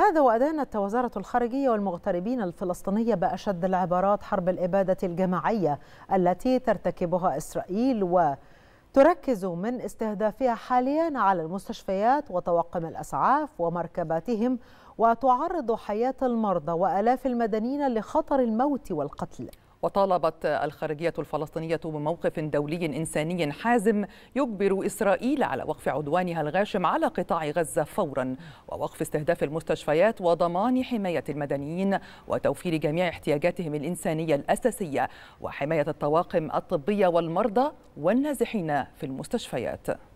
هذا وأدانت وزارة الخارجية والمغتربين الفلسطينية بأشد العبارات حرب الإبادة الجماعية التي ترتكبها إسرائيل و تركز من استهدافها حاليا على المستشفيات وطواقم الاسعاف ومركباتهم وتعرض حياه المرضى والاف المدنيين لخطر الموت والقتل وطالبت الخارجية الفلسطينية بموقف دولي إنساني حازم يجبر إسرائيل على وقف عدوانها الغاشم على قطاع غزة فورا ووقف استهداف المستشفيات وضمان حماية المدنيين وتوفير جميع احتياجاتهم الإنسانية الأساسية وحماية الطواقم الطبية والمرضى والنازحين في المستشفيات